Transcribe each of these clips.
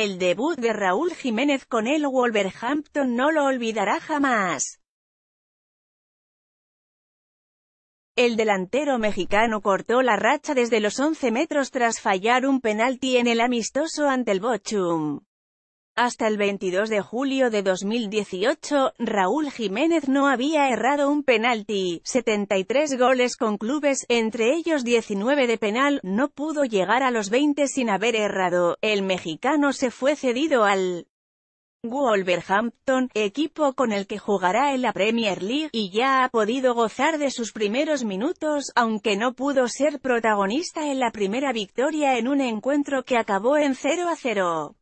El debut de Raúl Jiménez con el Wolverhampton no lo olvidará jamás. El delantero mexicano cortó la racha desde los 11 metros tras fallar un penalti en el amistoso ante el Bochum. Hasta el 22 de julio de 2018, Raúl Jiménez no había errado un penalti, 73 goles con clubes, entre ellos 19 de penal, no pudo llegar a los 20 sin haber errado, el mexicano se fue cedido al Wolverhampton, equipo con el que jugará en la Premier League, y ya ha podido gozar de sus primeros minutos, aunque no pudo ser protagonista en la primera victoria en un encuentro que acabó en 0 a 0.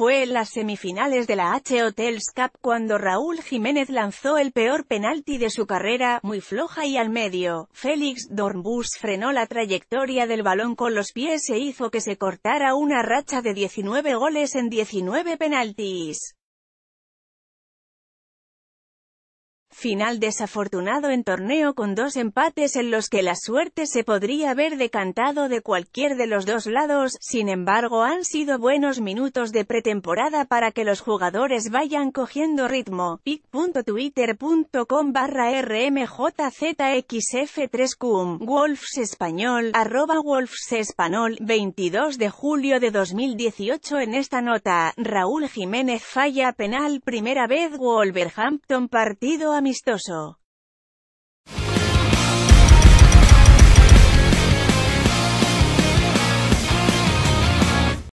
fue en las semifinales de la H Hotels Cup cuando Raúl Jiménez lanzó el peor penalti de su carrera, muy floja y al medio. Félix Dornbus frenó la trayectoria del balón con los pies e hizo que se cortara una racha de 19 goles en 19 penaltis. Final desafortunado en torneo con dos empates en los que la suerte se podría haber decantado de cualquier de los dos lados, sin embargo han sido buenos minutos de pretemporada para que los jugadores vayan cogiendo ritmo. pic.twitter.com barra rmjzxf3cum Wolfs Español arroba Wolfs Español 22 de julio de 2018 en esta nota, Raúl Jiménez falla penal primera vez Wolverhampton partido a vistoso.